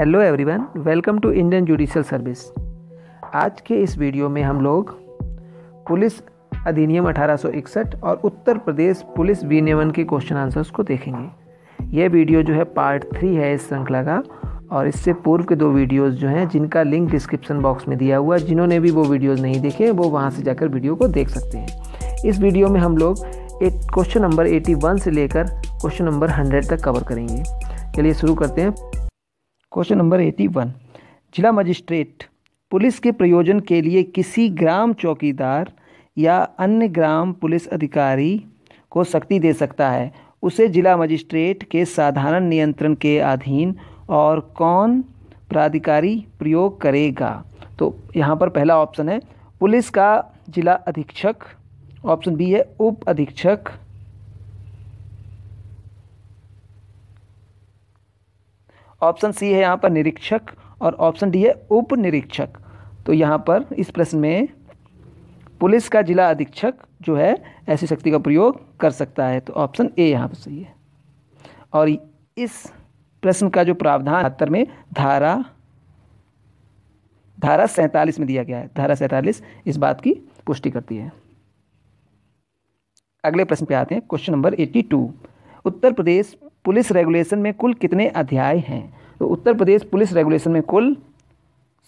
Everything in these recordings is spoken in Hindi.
hello everyone welcome to Indian judicial service आज के इस वीडियो में हम लोग पुलिस अधिनियम 1861 और उत्तर प्रदेश पुलिस विनियमन के क्वेश्चन आंसर्स को देखेंगे यह वीडियो जो है पार्ट थ्री है इस श्रृंखला का और इससे पूर्व के दो वीडियोस जो हैं जिनका लिंक डिस्क्रिप्शन बॉक्स में दिया हुआ जिन्होंने भी वो वीडियोस नहीं देखे वो वहाँ से जाकर वीडियो को देख सकते हैं इस वीडियो में हम लोग एक क्वेश्चन नंबर 81 से लेकर क्वेश्चन नंबर 100 तक कवर करेंगे चलिए शुरू करते हैं क्वेश्चन नंबर एटी वन जिला मजिस्ट्रेट पुलिस के प्रयोजन के लिए किसी ग्राम चौकीदार या अन्य ग्राम पुलिस अधिकारी को शक्ति दे सकता है उसे जिला मजिस्ट्रेट के साधारण नियंत्रण के अधीन और कौन प्राधिकारी प्रयोग करेगा तो यहाँ पर पहला ऑप्शन है पुलिस का जिला अधीक्षक ऑप्शन बी है उप अधीक्षक ऑप्शन सी है यहाँ पर निरीक्षक और ऑप्शन डी है उप निरीक्षक तो यहाँ पर इस प्रश्न में पुलिस का जिला अधीक्षक जो है ऐसी शक्ति का प्रयोग कर सकता है तो ऑप्शन ए यहाँ पर सही है और इस प्रश्न का जो प्रावधान अत्तर में धारा धारा सैंतालीस में दिया गया है धारा सैंतालीस इस बात की पुष्टि करती है अगले प्रश्न पे आते हैं question number eighty two Uttar Pradesh police regulation में कुल कितने अध्याय हैं तो उत्तर प्रदेश पुलिस रेगुलेशन में कुल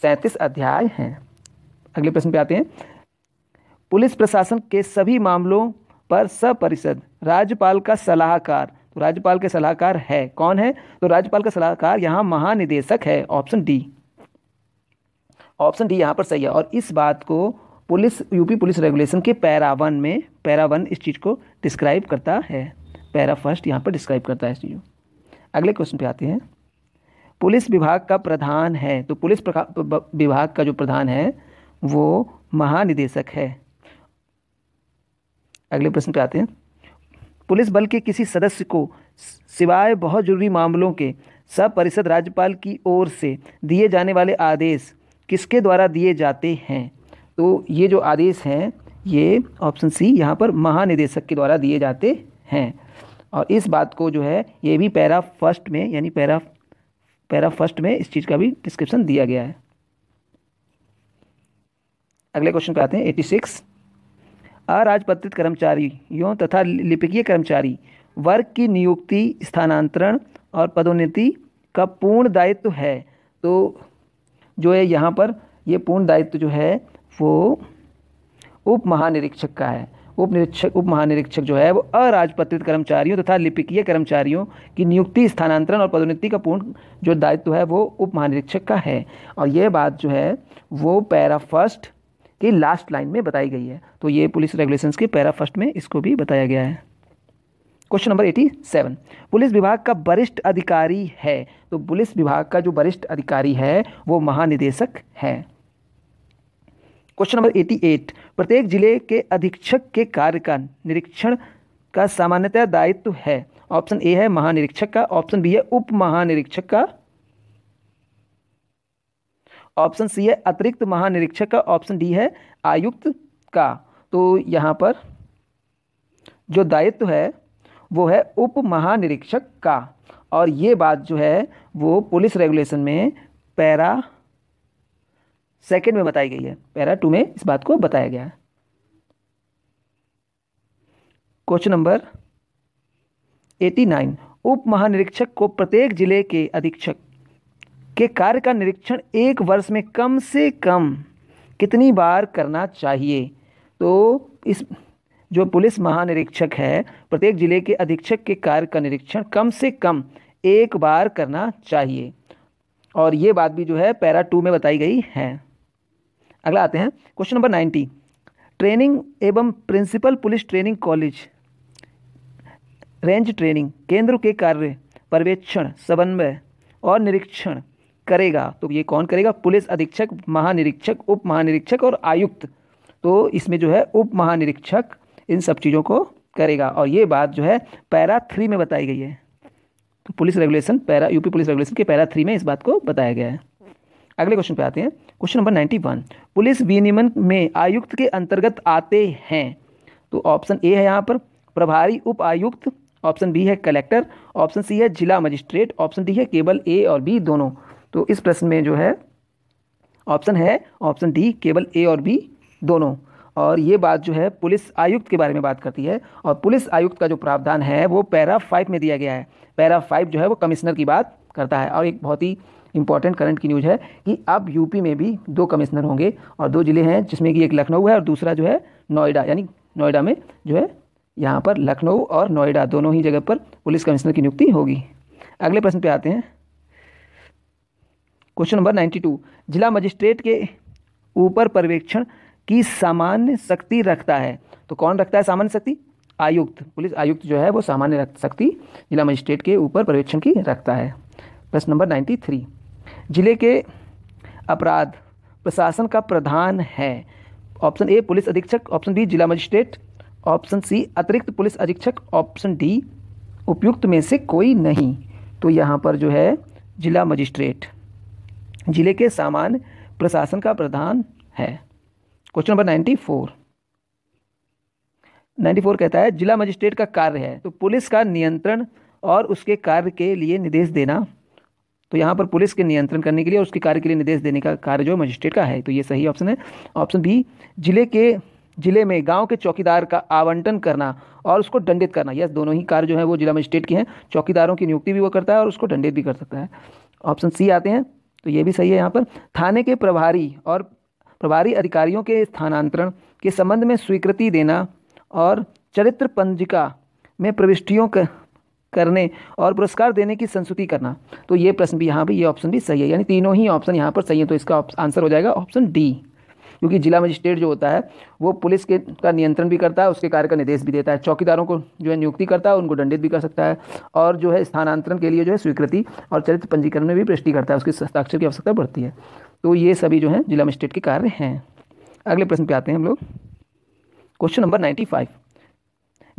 सैंतीस अध्याय हैं अगले प्रश्न पे आते हैं पुलिस प्रशासन के सभी मामलों पर सपरिषद राज्यपाल का सलाहकार तो राज्यपाल के सलाहकार है कौन है तो राज्यपाल का सलाहकार यहाँ महानिदेशक है ऑप्शन डी ऑप्शन डी यहाँ पर सही है और इस बात को पुलिस यूपी पुलिस रेगुलेशन के पैरावन में पैरावन इस चीज़ को डिस्क्राइब करता है पैरा फर्स्ट यहाँ पर डिस्क्राइब करता है चीज़ों अगले क्वेश्चन पे आते हैं पुलिस विभाग का प्रधान है तो पुलिस विभाग का जो प्रधान है वो महानिदेशक है अगले प्रश्न पे आते हैं पुलिस बल के किसी सदस्य को सिवाय बहुत जरूरी मामलों के सब परिषद राज्यपाल की ओर से दिए जाने वाले आदेश किसके द्वारा दिए जाते हैं तो ये जो आदेश हैं ये ऑप्शन सी यहाँ पर महानिदेशक के द्वारा दिए जाते हैं और इस बात को जो है ये भी पैरा फर्स्ट में यानी पैरा पैरा फर्स्ट में इस चीज़ का भी डिस्क्रिप्शन दिया गया है अगले क्वेश्चन पे आते हैं एटी सिक्स अराजपत्रित कर्मचारियों तथा लिपिकीय कर्मचारी वर्ग की नियुक्ति स्थानांतरण और पदोन्नति का पूर्ण दायित्व है तो जो है यहाँ पर ये पूर्ण दायित्व जो है वो उप महानिरीक्षक का है उप निरीक्षक उप महानिरीक्षक जो है वो अराजपत्रित कर्मचारियों तथा तो लिपिकीय कर्मचारियों की नियुक्ति स्थानांतरण और पदोन्नति का पूर्ण जो दायित्व है वो उप महानिरीक्षक का है और ये बात जो है वो पैरा फर्स्ट की लास्ट लाइन में बताई गई है तो ये पुलिस रेगुलेशंस के पैरा फर्स्ट में इसको भी बताया गया है question number eighty seven police विभाग का वरिष्ठ अधिकारी है तो पुलिस विभाग का जो वरिष्ठ अधिकारी है वो महानिदेशक है क्वेश्चन नंबर एटी एट प्रत्येक जिले के अधीक्षक के कार्य का निरीक्षण का सामान्यतया दायित्व है ऑप्शन ए है महानिरीक्षक का ऑप्शन बी है उप महानिरीक्षक का ऑप्शन सी है अतिरिक्त महानिरीक्षक का ऑप्शन डी है आयुक्त का तो यहां पर जो दायित्व है वो है उप महानिरीक्षक का और ये बात जो है वो पुलिस रेगुलेशन में पैरा सेकेंड में बताई गई है पैरा टू में इस बात को बताया गया है क्वेश्चन नंबर एटी नाइन उप महानिरीक्षक को प्रत्येक जिले के अधीक्षक के कार्य का निरीक्षण एक वर्ष में कम से कम कितनी बार करना चाहिए तो इस जो पुलिस महानिरीक्षक है प्रत्येक जिले के अधीक्षक के कार्य का निरीक्षण कम से कम एक बार करना चाहिए और ये बात भी जो है पैरा टू में बताई गई है अगला आते हैं क्वेश्चन नंबर नाइन्टी ट्रेनिंग एवं principal police training college range training केंद्र के कार्य पर्यवेक्षण समन्वय और निरीक्षण करेगा तो ये कौन करेगा पुलिस अधीक्षक महानिरीक्षक उप महानिरीक्षक और आयुक्त तो इसमें जो है उप महानिरीक्षक इन सब चीज़ों को करेगा और ये बात जो है पैरा थ्री में बताई गई है तो police regulation para UP police regulation के पैरा थ्री में इस बात को बताया गया है अगले क्वेश्चन पे आते हैं question number ninety one police विनियमन में आयुक्त के अंतर्गत आते हैं तो ऑप्शन ए है यहाँ पर प्रभारी उप आयुक्त ऑप्शन बी है कलेक्टर ऑप्शन सी है जिला मजिस्ट्रेट ऑप्शन डी है केवल ए और बी दोनों तो इस प्रश्न में जो है ऑप्शन है ऑप्शन डी केवल ए और बी दोनों और ये बात जो है पुलिस आयुक्त के बारे में बात करती है और पुलिस आयुक्त का जो प्रावधान है वो पैरा फाइव में दिया गया है पैरा फाइव जो है वो कमिश्नर की बात करता है और एक बहुत ही इंपॉर्टेंट करंट की न्यूज़ है कि अब यूपी में भी दो कमिश्नर होंगे और दो ज़िले हैं जिसमें कि एक लखनऊ है और दूसरा जो है नोएडा यानी नोएडा में जो है यहाँ पर लखनऊ और नोएडा दोनों ही जगह पर पुलिस कमिश्नर की नियुक्ति होगी अगले प्रश्न पे आते हैं क्वेश्चन नंबर नाइन्टी टू जिला मजिस्ट्रेट के ऊपर पर्यवेक्षण की सामान्य शक्ति रखता है तो कौन रखता है सामान्य शक्ति आयुक्त पुलिस आयुक्त जो है वो सामान्य शक्ति जिला मजिस्ट्रेट के ऊपर पर्यवेक्षण की रखता है प्रश्न नंबर नाइन्टी थ्री जिले के अपराध प्रशासन का प्रधान है ऑप्शन ए पुलिस अधीक्षक ऑप्शन बी जिला मजिस्ट्रेट ऑप्शन सी अतिरिक्त पुलिस अधीक्षक ऑप्शन डी उपयुक्त में से कोई नहीं तो यहाँ पर जो है जिला मजिस्ट्रेट जिले के सामान्य प्रशासन का प्रधान है question number ninety four ninety four कहता है जिला मजिस्ट्रेट का कार्य है तो पुलिस का नियंत्रण और उसके कार्य के लिए निर्देश देना तो यहाँ पर पुलिस के नियंत्रण करने के लिए और उसके कार्य के लिए निर्देश देने का कार्य जो मजिस्ट्रेट का है तो ये सही ऑप्शन है ऑप्शन बी जिले के जिले में गांव के चौकीदार का आवंटन करना और उसको दंडित करना यस दोनों ही कार्य जो है वो जिला मजिस्ट्रेट के हैं चौकीदारों की नियुक्ति भी वो करता है और उसको दंडित भी कर सकता है ऑप्शन सी आते हैं तो ये भी सही है यहाँ पर थाने के प्रभारी और प्रभारी अधिकारियों के स्थानांतरण के संबंध में स्वीकृति देना और चरित्र पंजिका में प्रविष्टियों का करने और पुरस्कार देने की संस्तुति करना तो ये प्रश्न भी यहाँ पर ये ऑप्शन भी सही है यानी तीनों ही ऑप्शन यहाँ पर सही है तो इसका आंसर हो जाएगा ऑप्शन डी क्योंकि जिला मजिस्ट्रेट जो होता है वो पुलिस के का नियंत्रण भी करता है उसके कार्य का निर्देश भी देता है चौकीदारों को जो है नियुक्ति करता है उनको दंडित भी कर सकता है और जो है स्थानांतरण के लिए जो है स्वीकृति और चरित्र पंजीकरण में भी पृष्टि करता है उसकी हस्ताक्षर की आवश्यकता बढ़ती है तो ये सभी जो है जिला मजिस्ट्रेट के कार्य हैं अगले प्रश्न पे आते हैं हम लोग क्वेश्चन नंबर नाइन्टी फाइव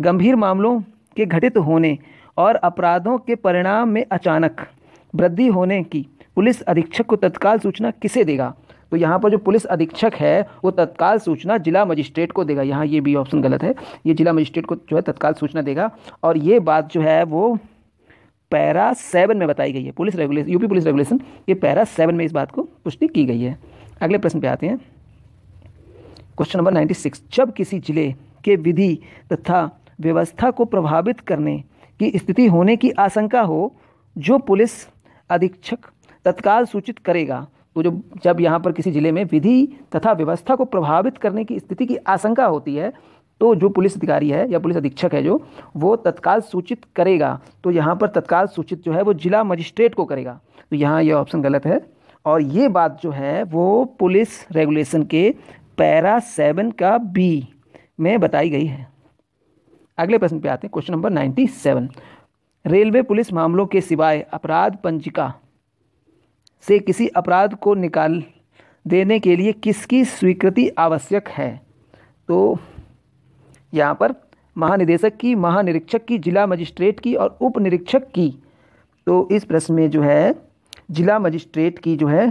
गंभीर मामलों के घटित होने और अपराधों के परिणाम में अचानक वृद्धि होने की पुलिस अधीक्षक को तत्काल सूचना किसे देगा तो यहाँ पर जो पुलिस अधीक्षक है वो तत्काल सूचना जिला मजिस्ट्रेट को देगा यहाँ ये भी ऑप्शन गलत है ये जिला मजिस्ट्रेट को जो है तत्काल सूचना देगा और ये बात जो है वो पैरा सेवन में बताई गई है police regulation UP police regulation ये पैरा सेवन में इस बात को पुष्टि की गई है अगले प्रश्न पे आते हैं क्वेश्चन नंबर नाइन्टी सिक्स जब किसी जिले के विधि तथा व्यवस्था को प्रभावित करने की स्थिति होने की आशंका हो जो पुलिस अधीक्षक तत्काल सूचित करेगा तो जो जब यहाँ पर किसी जिले में विधि तथा व्यवस्था को प्रभावित करने की स्थिति की आशंका होती है तो जो पुलिस अधिकारी है या पुलिस अधीक्षक है जो वो तत्काल सूचित करेगा तो यहाँ पर तत्काल सूचित जो है वो जिला मजिस्ट्रेट को करेगा तो यहाँ यह ऑप्शन गलत है और ये बात जो है वो पुलिस रेगुलेशन के पैरा सेवन का बी में बताई गई है अगले प्रश्न पे आते हैं question number ninety seven railway police मामलों के सिवाय अपराध पंजिका से किसी अपराध को निकाल देने के लिए किसकी स्वीकृति आवश्यक है तो यहाँ पर महानिदेशक की महानिरीक्षक की जिला मजिस्ट्रेट की और उप निरीक्षक की तो इस प्रश्न में जो है जिला मजिस्ट्रेट की जो है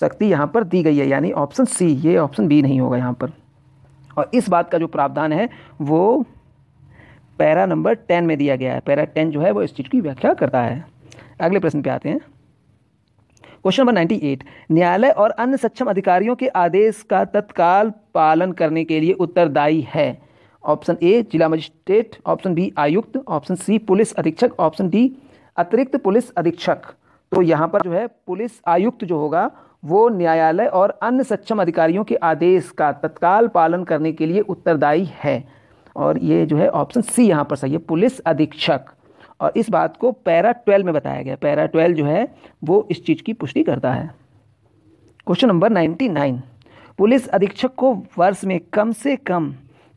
शक्ति यहाँ पर दी गई है यानी ऑप्शन सी ये ऑप्शन बी नहीं होगा यहाँ पर और इस बात का जो प्रावधान है वो पैरा नंबर टेन में दिया गया है पैरा टेन जो है वो इस चीज़ की व्याख्या करता है अगले प्रश्न पे आते हैं क्वेश्चन नंबर नाइन्टी एट न्यायालय और अन्य सक्षम अधिकारियों के आदेश का तत्काल पालन करने के लिए उत्तरदायी है ऑप्शन ए जिला मजिस्ट्रेट ऑप्शन बी आयुक्त ऑप्शन सी पुलिस अधीक्षक ऑप्शन डी अतिरिक्त पुलिस अधीक्षक तो यहाँ पर जो है पुलिस आयुक्त जो होगा वो न्यायालय और अन्य सक्षम अधिकारियों के आदेश का तत्काल पालन करने के लिए उत्तरदायी है और ये जो है ऑप्शन सी यहाँ पर सही है पुलिस अधीक्षक और इस बात को पैरा ट्वेल्व में बताया गया पैरा ट्वेल्व जो है वो इस चीज़ की पुष्टि करता है question number ninety nine police अधीक्षक को वर्ष में कम से कम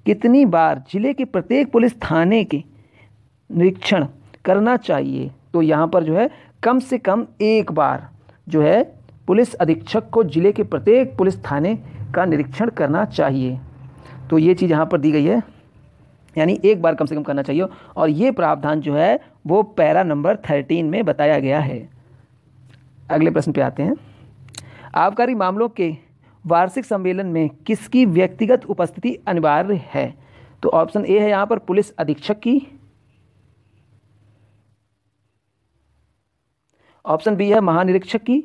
कितनी बार जिले के प्रत्येक पुलिस थाने के निरीक्षण करना चाहिए तो यहाँ पर जो है कम से कम एक बार जो है पुलिस अधीक्षक को जिले के प्रत्येक पुलिस थाने का निरीक्षण करना चाहिए तो ये चीज़ यहाँ पर दी गई है यानी एक बार कम से कम करना चाहिए और ये प्रावधान जो है वो पैरा नंबर थर्टीन में बताया गया है अगले प्रश्न पे आते हैं आबकारी मामलों के वार्षिक सम्मेलन में किसकी व्यक्तिगत उपस्थिति अनिवार्य है तो ऑप्शन ए है यहाँ पर पुलिस अधीक्षक की ऑप्शन बी है महानिरीक्षक की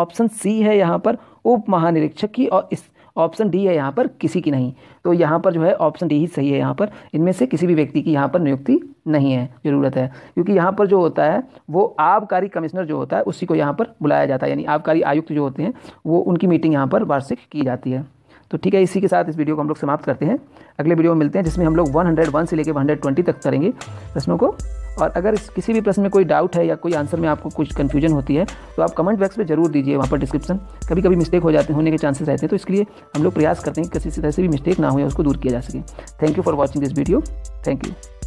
ऑप्शन सी है यहाँ पर उप महानिरीक्षक की और इस ऑप्शन डी है यहाँ पर किसी की नहीं तो यहाँ पर जो है ऑप्शन डी ही सही है यहाँ पर इनमें से किसी भी व्यक्ति की यहाँ पर नियुक्ति नहीं है ज़रूरत है क्योंकि यहाँ पर जो होता है वो आबकारी कमिश्नर जो होता है उसी को यहाँ पर बुलाया जाता है यानी आबकारी आयुक्त जो होते हैं वो उनकी मीटिंग यहाँ पर वार्षिक की जाती है तो ठीक है इसी के साथ इस वीडियो को हम लोग समाप्त करते हैं अगले वीडियो में मिलते हैं जिसमें हम लोग 101 से लेकर 120 तक करेंगे प्रश्नों को और अगर किसी भी प्रश्न में कोई डाउट है या कोई आंसर में आपको कुछ कन्फ्यूजन होती है तो आप कमेंट बॉक्स में जरूर दीजिए वहाँ पर डिस्क्रिप्शन कभी कभी मिस्टेक हो जाते होने के चांसेस रहते हैं तो इसके लिए हम लोग प्रयास करते हैं कि किसी तरह से भी मिस्टेक ना हो उसको दूर किया जा सके thank you for watching this video thank you